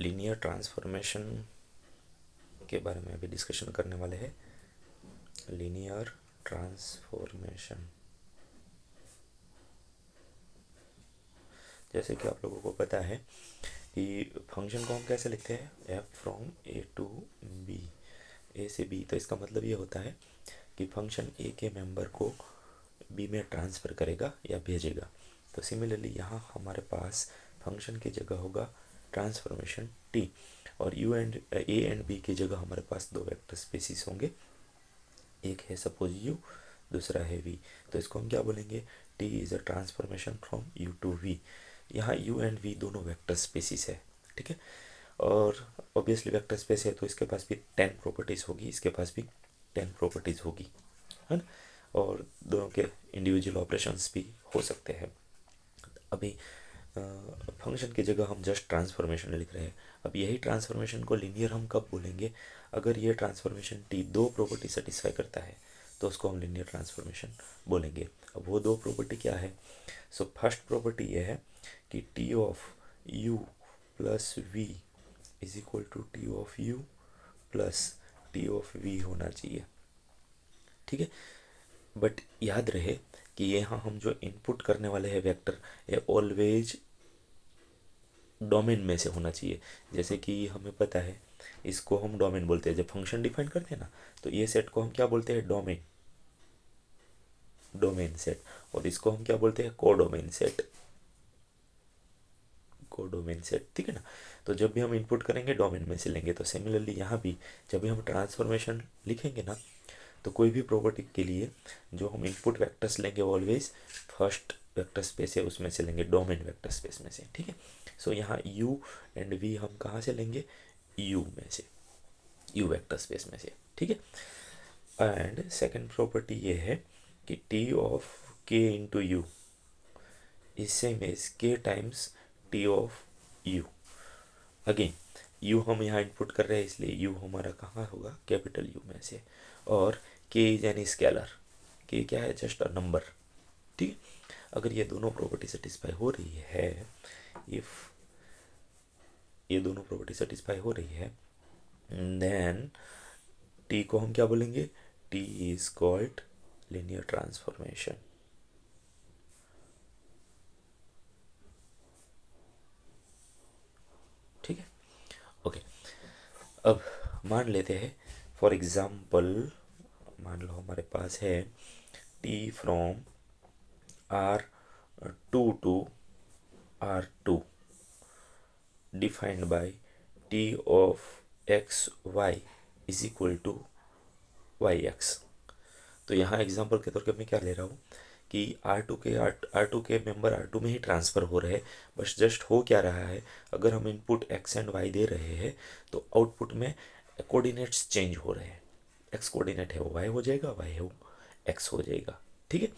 linear transformation के बारे में अभी डिस्कशन करने वाले हैं लीनियर ट्रांसफॉर्मेशन जैसे कि आप लोगों को पता है कि फंक्शन को हम कैसे लिखते हैं F from A to B A से बी तो इसका मतलब ये होता है कि फंक्शन ए के मेंबर को बी में ट्रांसफ़र करेगा या भेजेगा तो सिमिलरली यहाँ हमारे पास फंक्शन की जगह होगा ट्रांसफॉर्मेशन टी और U and A and B की जगह हमारे पास दो वेक्टर स्पेसिस होंगे एक है सपोज यू दूसरा है वी तो इसको हम क्या बोलेंगे T is a transformation from U to V यहाँ यू एंड वी दोनों वेक्टर स्पेसिस है ठीक है और ऑब्वियसली वेक्टर स्पेस है तो इसके पास भी टेन प्रॉपर्टीज़ होगी इसके पास भी टेन प्रॉपर्टीज़ होगी है ना और दोनों के इंडिविजुअल ऑपरेशंस भी हो सकते हैं अभी फंक्शन की जगह हम जस्ट ट्रांसफॉर्मेशन लिख रहे हैं अब यही ट्रांसफॉर्मेशन को लीनियर हम कब बोलेंगे अगर ये ट्रांसफॉर्मेशन टी दो प्रॉपर्टी सेटिस्फाई करता है तो उसको हम लीनियर ट्रांसफॉर्मेशन बोलेंगे अब वो दो प्रॉपर्टी क्या है सो फर्स्ट प्रॉपर्टी ये है कि T of U plus V is equal to T of U plus T of V होना चाहिए ठीक है बट याद रहे कि यहाँ हम जो इनपुट करने वाले हैं वेक्टर ये ऑलवेज डोमेन में से होना चाहिए जैसे कि हमें पता है इसको हम डोमेन बोलते हैं जब फंक्शन डिफाइन करते हैं ना तो ये सेट को हम क्या बोलते हैं डोमेन डोमेन सेट और इसको हम क्या बोलते हैं कोडोमेन सेट कोडोमेन सेट ठीक है ना तो जब भी हम इनपुट करेंगे डोमेन में से लेंगे तो सिमिलरली यहाँ भी जब भी हम ट्रांसफॉर्मेशन लिखेंगे ना तो कोई भी प्रॉपर्टी के लिए जो हम इनपुट वेक्टर्स लेंगे ऑलवेज फर्स्ट वेक्टर स्पेस है उसमें से लेंगे डोमेन वेक्टर स्पेस में से ठीक है सो यहाँ यू एंड वी हम कहाँ से लेंगे यू में से यू वेक्टर स्पेस में से ठीक है एंड सेकंड प्रॉपर्टी ये है कि T of K into U is same is K times T of U again U हम यहाँ इनपुट कर रहे हैं इसलिए यू हमारा कहाँ होगा कैपिटल यू में से और के इज एन स्केलर के क्या है जस्ट अ नंबर ठीक है अगर ये दोनों प्रॉपर्टी सेटिस्फाई हो रही है इफ़ ये दोनों प्रॉपर्टी सेटिस्फाई हो रही है देन टी को हम क्या बोलेंगे T is called linear transformation ठीक है ओके अब मान लेते हैं फॉर एग्जाम्पल मान लो हमारे पास है T from R two to R two defined by T of X Y is equal to Y X तो यहाँ एग्जाम्पल के तौर पर मैं क्या ले रहा हूँ कि आर टू के आर आर टू के मेंबर आर टू में ही ट्रांसफ़र हो रहे हैं बस जस्ट हो क्या रहा है अगर हम इनपुट एक्स एंड वाई दे रहे हैं तो आउटपुट में कोऑर्डिनेट्स चेंज हो रहे हैं एक्स कोऑर्डिनेट है वो वाई हो जाएगा वाई है वो एक्स हो जाएगा ठीक है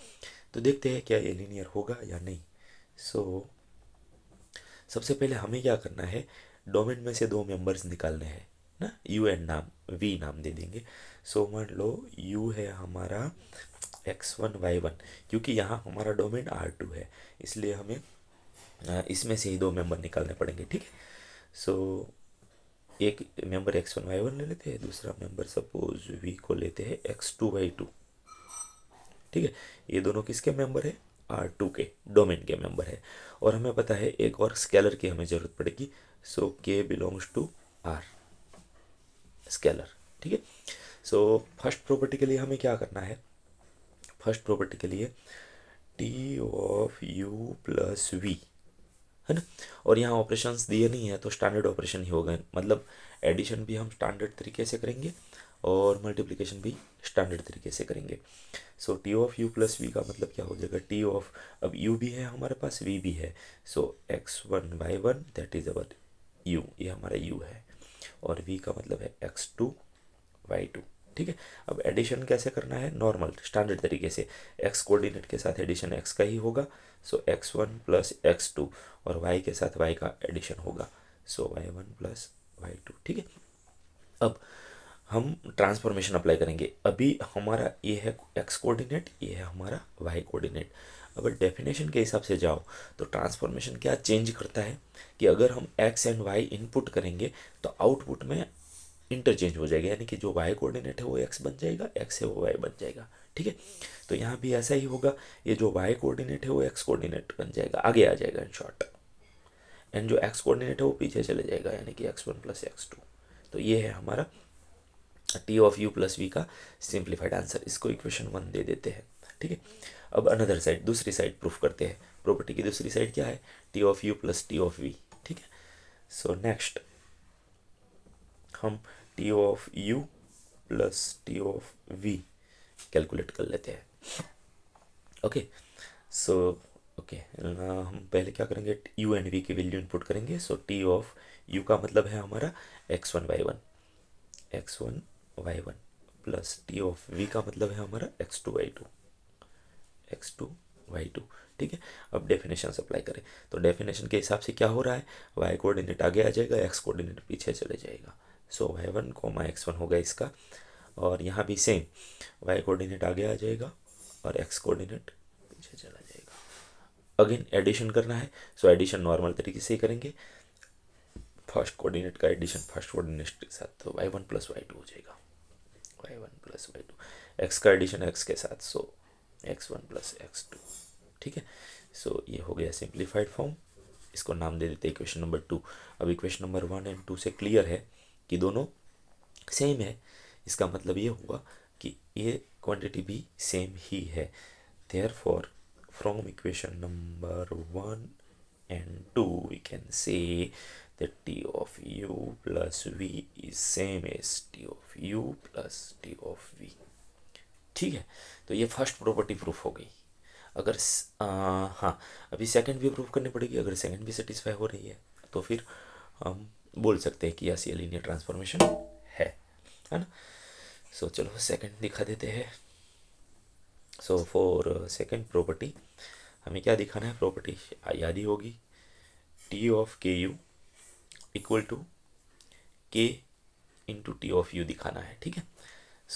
तो देखते हैं क्या ये लीनियर होगा या नहीं सो so, सबसे पहले हमें क्या करना है डोमेन में से दो मेंबर्स निकालने हैं ना यू एंड नाम वी नाम दे देंगे सो so, मान लो यू है हमारा एक्स वन वाई वन क्योंकि यहाँ हमारा डोमेन आर टू है इसलिए हमें इसमें से ही दो मेंबर निकालने पड़ेंगे ठीक है सो एक member X one Y one ले लेते हैं दूसरा मेंबर सपोज वी को लेते हैं एक्स टू वाई टू ठीक है ये दोनों किसके मेंबर है आर टू के डोमेन के मेंबर है और हमें पता है एक और स्केलर की हमें ज़रूरत पड़ेगी सो के बिलोंग्स टू आर स्केलर ठीक है सो फर्स्ट प्रॉपर्टी के लिए हमें क्या करना है फर्स्ट प्रॉपर्टी के लिए T of U plus V है ना और यहाँ ऑपरेशंस दिए नहीं है तो स्टैंडर्ड ऑपरेशन ही होगा मतलब एडिशन भी हम स्टैंडर्ड तरीके से करेंगे और मल्टीप्लिकेशन भी स्टैंडर्ड तरीके से करेंगे so T of U plus V का मतलब क्या हो जाएगा टी ऑफ अब यू भी है हमारे पास वी भी है so X one Y one that is our U ये हमारा यू है और वी का मतलब है एक्स टू वाई टू ठीक है अब एडिशन कैसे करना है नॉर्मल स्टैंडर्ड तरीके से एक्स कोऑर्डिनेट के साथ एडिशन एक्स का ही होगा so X one plus X two और वाई के साथ वाई का एडिशन होगा so Y one plus Y two ठीक है अब हम ट्रांसफॉर्मेशन अप्लाई करेंगे अभी हमारा ये है एक्स कोऑर्डिनेट ये है हमारा वाई कोऑर्डिनेट अगर डेफिनेशन के हिसाब से जाओ तो ट्रांसफॉर्मेशन क्या चेंज करता है कि अगर हम एक्स एंड वाई इनपुट करेंगे तो आउटपुट में इंटरचेंज हो जाएगा यानी कि जो वाई कोऑर्डिनेट है वो एक्स बन जाएगा एक्स है वो वाई बन जाएगा ठीक है तो यहाँ भी ऐसा ही होगा ये जो वाई कोऑर्डिनेट है वो एक्स कोऑर्डिनेट बन जाएगा आगे आ जाएगा इन शॉर्ट एंड जो एक्स कोऑर्डिनेट है वो पीछे चले जाएगा यानी कि X one plus X two तो ये है हमारा T of U plus V का सिंप्लीफाइड आंसर इसको इक्वेशन वन दे देते हैं ठीक है अब अनदर साइड दूसरी साइड प्रूफ करते हैं प्रॉपर्टी की दूसरी साइड क्या है T of U plus T of V ठीक है सो नेक्स्ट हम T of U plus T of V calculate कर लेते हैं ओके सो ओके हम पहले क्या करेंगे यू एंड वी की वैल्यू इनपुट करेंगे सो टी ऑफ यू का मतलब है हमारा X one Y one X one Y one plus T of V का मतलब है हमारा X two Y two X two Y two ठीक है अब डेफिनेशन अप्लाई करें तो डेफिनेशन के हिसाब से क्या हो रहा है वाई कोऑर्डिनेट आगे आ जाएगा एक्स कोऑर्डिनेट पीछे चले जाएगा so Y one comma X one होगा इसका और यहाँ भी सेम वाई कोऑर्डिनेट आगे आ जाएगा और एक्स कोऑर्डिनेट पीछे चला जाएगा अगेन एडिशन करना है सो एडिशन नॉर्मल तरीके से ही करेंगे फर्स्ट कोऑर्डिनेट का एडिशन फर्स्ट कोऑर्डिनेट के साथ तो Y one plus Y two हो जाएगा Y one plus Y two X का एडिशन एक्स के साथ so X one plus X two ठीक है सो ये हो गया सिंप्लीफाइड फॉर्म इसको नाम दे देते हैं क्वेश्चन नंबर टू अब equation number one and two से क्लियर है कि दोनों सेम है इसका मतलब ये हुआ कि ये क्वांटिटी भी सेम ही है therefore from equation number one and two we can say the t of u plus v is same as t of u plus t of v ठीक है तो ये फर्स्ट प्रॉपर्टी प्रूफ हो गई अगर हाँ अभी सेकंड भी प्रूफ करनी पड़ेगी अगर सेकंड भी सेटिस्फाई हो रही है तो फिर हम बोल सकते हैं कि यह सी लीनियर ट्रांसफॉर्मेशन है है ना सो so, चलो सेकंड दिखा देते हैं सो फॉर सेकंड प्रॉपर्टी हमें क्या दिखाना है प्रॉपर्टी याद ही होगी T of K U equal to K into T of U दिखाना है ठीक है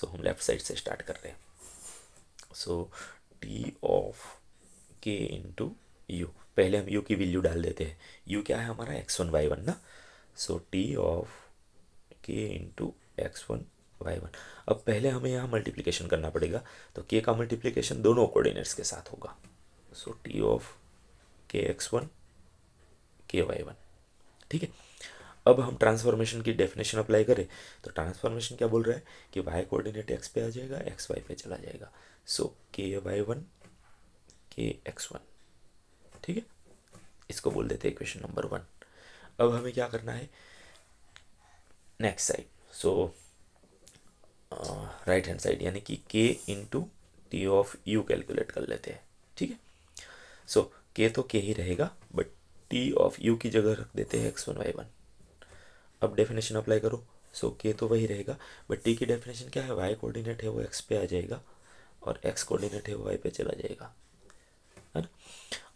सो हम लेफ्ट साइड से स्टार्ट कर रहे हैं so T of K into U पहले हम यू की वैल्यू डाल देते हैं यू क्या है हमारा एक्स वन वाई वन ना so T of K into X one Y one अब पहले हमें यहाँ मल्टीप्लीकेशन करना पड़ेगा तो के का मल्टीप्लीकेशन दोनों कोऑर्डिनेट्स के साथ होगा so T of K X one K Y one ठीक है अब हम ट्रांसफॉर्मेशन की डेफिनेशन अप्लाई करें तो ट्रांसफॉर्मेशन क्या बोल रहा है कि वाई कोऑर्डिनेट एक्स पे आ जाएगा एक्स वाई पे चला जाएगा so K Y one K X one ठीक है इसको बोल देते हैं इक्वेशन नंबर वन अब हमें क्या करना है next side so right hand side यानी कि K into T of U calculate कर लेते हैं ठीक है सो so, के तो के ही रहेगा बट टी ऑफ यू की जगह रख देते हैं एक्स वन वाई वन अब डेफिनेशन अप्लाई करो सो so, के तो वही रहेगा बट टी की डेफिनेशन क्या है वाई कोऑर्डिनेट है वो एक्स पे आ जाएगा और एक्स कोऑर्डिनेट है वो वाई पे चला जाएगा है ना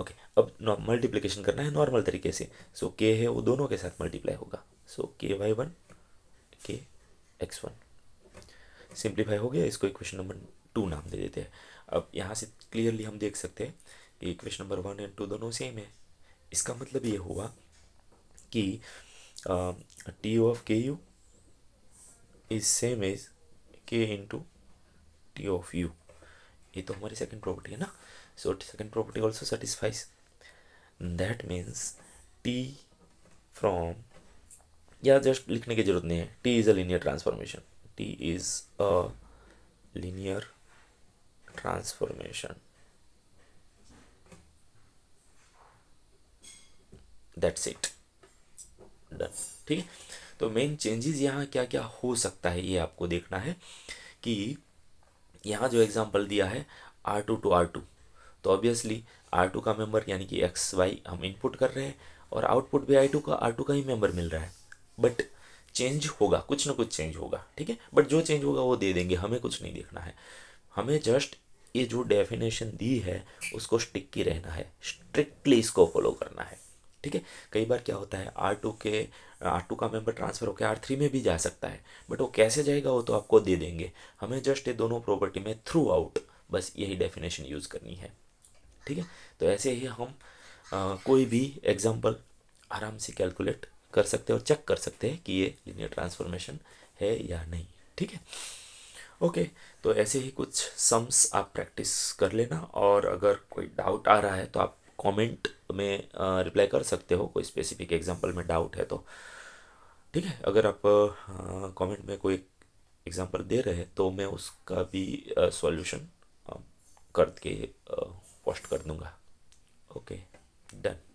ओके अब मल्टीप्लिकेशन करना है नॉर्मल तरीके से सो so, के है वो दोनों के साथ मल्टीप्लाई होगा so K Y one K X one simplify हो गया इसको इक्वेशन नंबर टू नाम दे देते हैं अब यहाँ से क्लियरली हम देख सकते हैं कि equation number one and two दोनों सेम है इसका मतलब ये हुआ कि uh, tu of ku is same as k into t of u ये तो हमारी सेकंड प्रॉपर्टी है ना so second property also satisfies that means T from या जस्ट लिखने की जरूरत नहीं है T is a linear transformation T is a linear transformation that's it done ठीक है तो मेन चेंजेस यहाँ क्या क्या हो सकता है ये आपको देखना है कि यहाँ जो एग्ज़ाम्पल दिया है R two to R two तो ऑब्वियसली आर टू का मेंबर यानी कि एक्स वाई हम इनपुट कर रहे हैं और आउटपुट भी आई टू का आर टू का ही मेंबर मिल रहा है बट चेंज होगा कुछ ना कुछ चेंज होगा ठीक है बट जो चेंज होगा वो दे देंगे हमें कुछ नहीं देखना है हमें जस्ट ये जो डेफिनेशन दी है उसको स्टिक की रहना है स्ट्रिक्टली इसको फॉलो करना है ठीक है कई बार क्या होता है आर टू के आर टू का मेंबर ट्रांसफ़र होकर आर थ्री में भी जा सकता है बट वो कैसे जाएगा वो तो आपको दे देंगे हमें जस्ट ये दोनों प्रॉपर्टी में थ्रू आउट बस यही डेफिनेशन यूज़ करनी है ठीक है तो ऐसे ही हम आ, कोई भी एग्जाम्पल आराम से कैलकुलेट कर सकते हैं और चेक कर सकते हैं कि ये लिनियर ट्रांसफॉर्मेशन है या नहीं ठीक है ओके तो ऐसे ही कुछ सम्स आप प्रैक्टिस कर लेना और अगर कोई डाउट आ रहा है तो आप कमेंट में रिप्लाई कर सकते हो कोई स्पेसिफिक एग्जांपल में डाउट है तो ठीक है अगर आप कमेंट में कोई एग्जांपल दे रहे हैं तो मैं उसका भी सॉल्यूशन करके पोस्ट कर दूंगा ओके डन